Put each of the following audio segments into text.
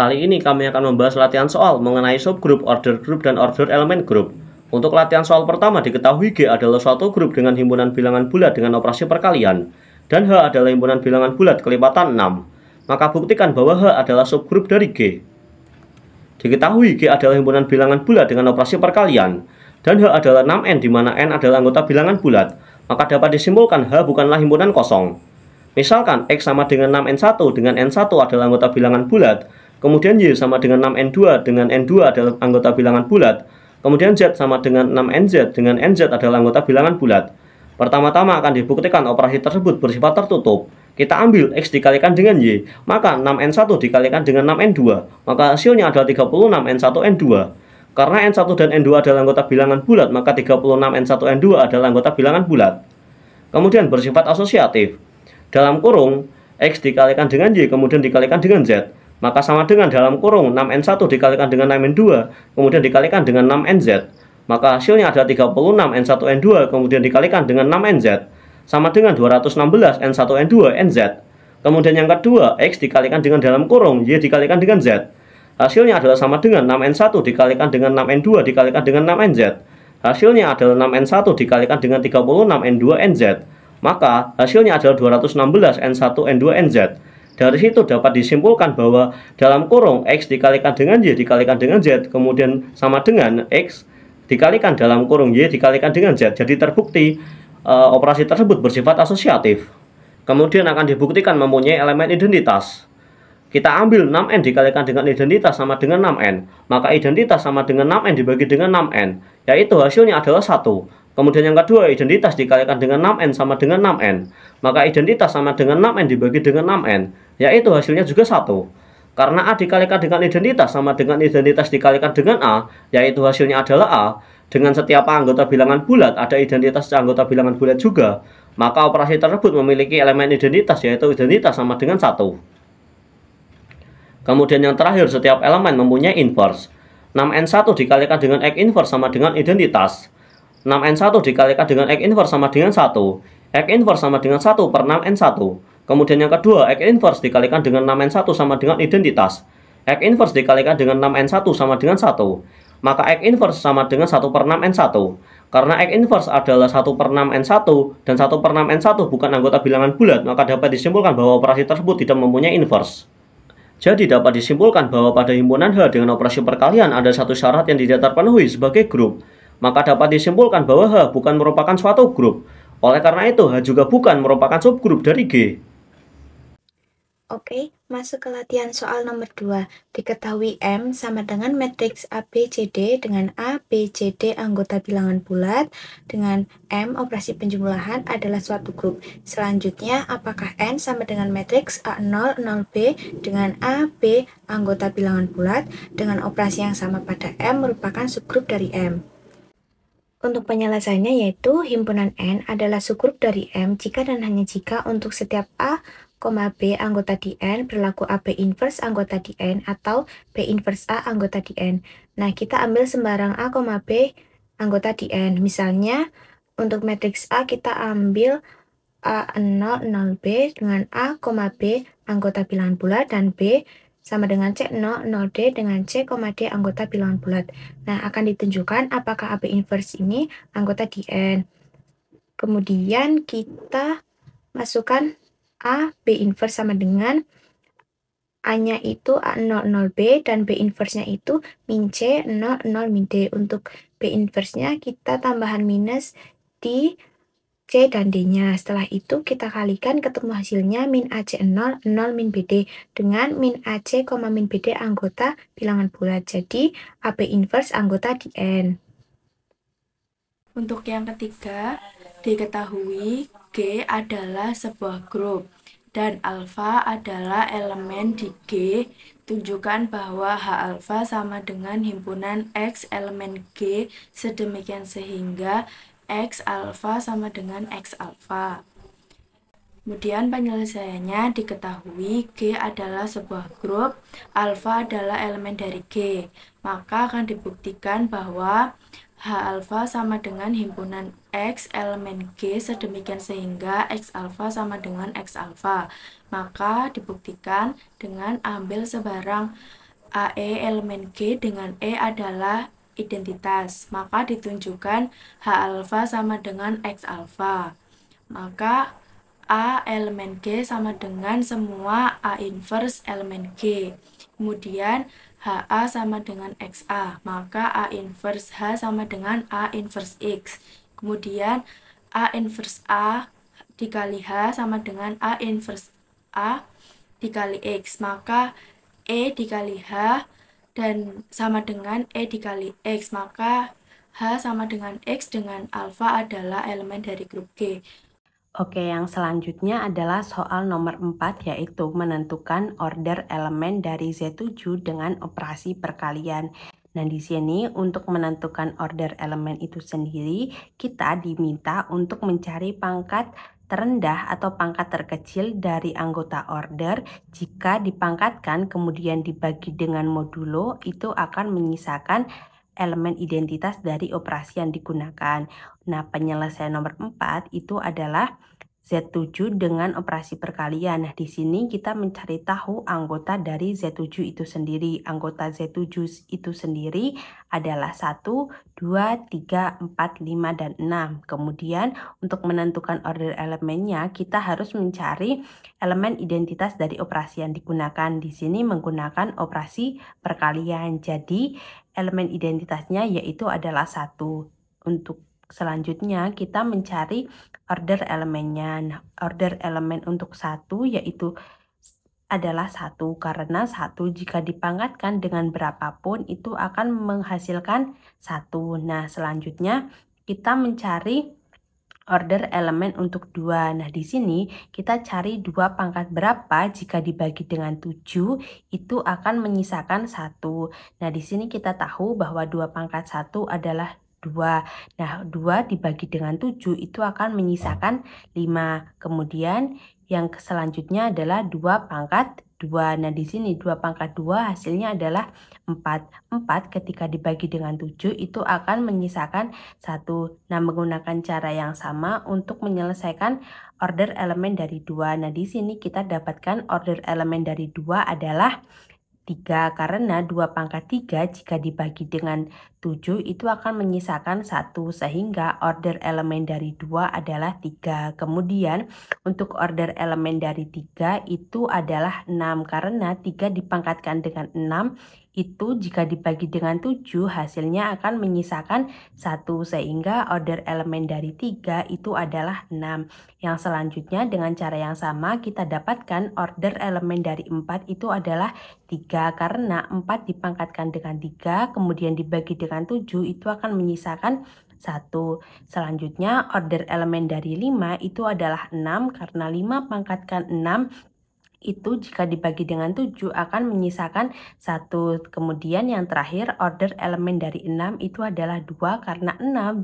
Kali ini kami akan membahas latihan soal mengenai subgroup, order group, dan order element group. Untuk latihan soal pertama diketahui G adalah suatu grup dengan himpunan bilangan bulat dengan operasi perkalian, dan H adalah himpunan bilangan bulat kelipatan 6. Maka buktikan bahwa H adalah subgrup dari G. Diketahui G adalah himpunan bilangan bulat dengan operasi perkalian, dan H adalah 6N di mana N adalah anggota bilangan bulat, maka dapat disimpulkan H bukanlah himpunan kosong. Misalkan X sama dengan 6N1 dengan N1 adalah anggota bilangan bulat, Kemudian Y sama dengan 6N2 dengan N2 adalah anggota bilangan bulat. Kemudian Z sama dengan 6NZ dengan NZ adalah anggota bilangan bulat. Pertama-tama akan dibuktikan operasi tersebut bersifat tertutup. Kita ambil X dikalikan dengan Y, maka 6N1 dikalikan dengan 6N2, maka hasilnya adalah 36N1N2. Karena N1 dan N2 adalah anggota bilangan bulat, maka 36N1N2 adalah anggota bilangan bulat. Kemudian bersifat asosiatif. Dalam kurung, X dikalikan dengan Y, kemudian dikalikan dengan Z maka sama dengan dalam kurung 6N1 dikalikan dengan 6N2, kemudian dikalikan dengan 6NZ. Maka hasilnya adalah 36 N1N2, kemudian dikalikan dengan 6NZ. Sama dengan 216 N1N2 NZ. Kemudian yang kedua, X dikalikan dengan dalam kurung, Y dikalikan dengan Z. Hasilnya adalah sama dengan 6N1 dikalikan dengan 6N2 dikalikan dengan 6NZ. Hasilnya adalah 6N1 dikalikan dengan 36N2NZ. Maka hasilnya adalah 216N1N2NZ. Dari situ dapat disimpulkan bahwa dalam kurung X dikalikan dengan Y dikalikan dengan Z kemudian sama dengan X dikalikan dalam kurung Y dikalikan dengan Z. Jadi terbukti e, operasi tersebut bersifat asosiatif. Kemudian akan dibuktikan mempunyai elemen identitas. Kita ambil 6N dikalikan dengan identitas sama dengan 6N. Maka identitas sama dengan 6N dibagi dengan 6N. Yaitu hasilnya adalah 1. Kemudian yang kedua, identitas dikalikan dengan 6N sama dengan 6N. Maka identitas sama dengan 6N dibagi dengan 6N, yaitu hasilnya juga satu. Karena A dikalikan dengan identitas sama dengan identitas dikalikan dengan A, yaitu hasilnya adalah A. Dengan setiap anggota bilangan bulat, ada identitas anggota bilangan bulat juga. Maka operasi tersebut memiliki elemen identitas, yaitu identitas sama dengan satu. Kemudian yang terakhir, setiap elemen mempunyai inverse. 6N1 dikalikan dengan X inverse sama dengan identitas 6N1 dikalikan dengan X inverse sama dengan 1. X inverse sama dengan 1 per 6N1. Kemudian yang kedua, X inverse dikalikan dengan 6N1 sama dengan identitas. X inverse dikalikan dengan 6N1 sama dengan 1. Maka X inverse sama dengan 1 per 6N1. Karena X inverse adalah 1 per 6N1 dan 1 per 6N1 bukan anggota bilangan bulat, maka dapat disimpulkan bahwa operasi tersebut tidak mempunyai inverse. Jadi dapat disimpulkan bahwa pada himpunan H dengan operasi perkalian ada satu syarat yang tidak terpenuhi sebagai grup, maka dapat disimpulkan bahwa H bukan merupakan suatu grup. Oleh karena itu, H juga bukan merupakan subgrup dari G. Oke, masuk ke latihan soal nomor 2. Diketahui M sama dengan matriks ABCD dengan ABCD anggota bilangan bulat dengan M operasi penjumlahan adalah suatu grup. Selanjutnya, apakah N sama dengan matriks A0, 0B dengan AB anggota bilangan bulat dengan operasi yang sama pada M merupakan subgrup dari M? Untuk penyelesaiannya yaitu himpunan N adalah subgrup dari M jika dan hanya jika untuk setiap A, B anggota di N berlaku AB inverse anggota di N atau B inverse A anggota di N. Nah, kita ambil sembarang A, B anggota di N. Misalnya, untuk matriks A kita ambil A0, 0B dengan A, B anggota bilangan bulat dan B sama dengan C0, 0D dengan C, D anggota bilangan bulat. Nah, akan ditunjukkan apakah AB inverse ini anggota di N. Kemudian kita masukkan A, B inverse sama dengan A-nya itu A0, 0B dan B inverse-nya itu min C, 0, 0, min D. Untuk B inverse-nya kita tambahan minus di C dan D-nya. Setelah itu kita kalikan ketemu hasilnya min AC0, 0 min BD dengan min AC, min BD anggota bilangan bulat. Jadi AB inverse anggota di N. Untuk yang ketiga, diketahui G adalah sebuah grup dan alfa adalah elemen di G tunjukkan bahwa H alfa sama dengan himpunan X elemen G sedemikian sehingga X alfa sama dengan X alfa. Kemudian penyelesaiannya diketahui G adalah sebuah grup, alfa adalah elemen dari G. Maka akan dibuktikan bahwa H alfa sama dengan himpunan X elemen G sedemikian sehingga X alfa sama dengan X alfa. Maka dibuktikan dengan ambil sebarang AE elemen G dengan E adalah identitas, maka ditunjukkan H alfa sama dengan X alfa. Maka A elemen G sama dengan semua A inverse elemen G. Kemudian HA sama dengan XA, maka A inverse H sama dengan A inverse X. Kemudian A inverse A dikali H sama dengan A inverse A dikali X, maka E dikali H dan sama dengan E dikali X. Maka H sama dengan X dengan alfa adalah elemen dari grup G. Oke, yang selanjutnya adalah soal nomor 4 yaitu menentukan order elemen dari Z7 dengan operasi perkalian. Nah, di sini untuk menentukan order elemen itu sendiri, kita diminta untuk mencari pangkat terendah atau pangkat terkecil dari anggota order jika dipangkatkan kemudian dibagi dengan modulo itu akan menyisakan elemen identitas dari operasi yang digunakan. Nah, penyelesaian nomor 4 itu adalah Z7 dengan operasi perkalian. Nah, di sini kita mencari tahu anggota dari Z7 itu sendiri. Anggota Z7 itu sendiri adalah 1, 2, 3, 4, 5, dan 6. Kemudian untuk menentukan order elemennya, kita harus mencari elemen identitas dari operasi yang digunakan. Di sini menggunakan operasi perkalian. Jadi, elemen identitasnya yaitu adalah 1. Untuk Selanjutnya kita mencari order elemennya. Nah, order elemen untuk satu yaitu adalah satu karena satu jika dipangkatkan dengan berapapun itu akan menghasilkan satu. Nah selanjutnya kita mencari order elemen untuk dua. Nah di sini kita cari dua pangkat berapa jika dibagi dengan tujuh itu akan menyisakan satu. Nah di sini kita tahu bahwa dua pangkat satu adalah 2. Nah, 2 dibagi dengan 7 itu akan menyisakan 5. Kemudian yang selanjutnya adalah 2 pangkat 2. Nah, di sini 2 pangkat 2 hasilnya adalah 4. 4 ketika dibagi dengan 7 itu akan menyisakan 1. Nah, menggunakan cara yang sama untuk menyelesaikan order elemen dari 2. Nah, di sini kita dapatkan order elemen dari 2 adalah 3 karena 2 pangkat 3 jika dibagi dengan 7 itu akan menyisakan 1 sehingga order elemen dari 2 adalah 3. Kemudian untuk order elemen dari 3 itu adalah 6 karena 3 dipangkatkan dengan 6 itu jika dibagi dengan 7 hasilnya akan menyisakan 1 sehingga order elemen dari 3 itu adalah 6. Yang selanjutnya dengan cara yang sama kita dapatkan order elemen dari 4 itu adalah 3 karena 4 dipangkatkan dengan 3 kemudian dibagi dengan 7 itu akan menyisakan 1. Selanjutnya, order elemen dari 5 itu adalah 6 karena 5 pangkatkan 6 itu jika dibagi dengan 7 akan menyisakan satu. Kemudian yang terakhir order elemen dari 6 itu adalah 2 karena 6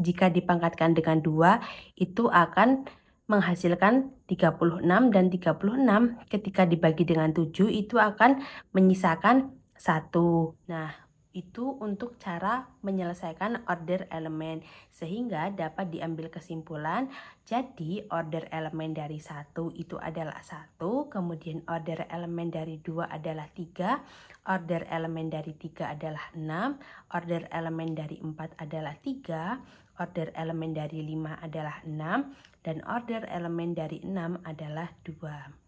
jika dipangkatkan dengan 2 itu akan menghasilkan 36 dan 36 ketika dibagi dengan 7 itu akan menyisakan satu. Nah, itu untuk cara menyelesaikan order elemen sehingga dapat diambil kesimpulan jadi order elemen dari satu itu adalah satu kemudian order elemen dari dua adalah tiga order elemen dari tiga adalah enam order elemen dari empat adalah tiga order elemen dari lima adalah enam dan order elemen dari enam adalah dua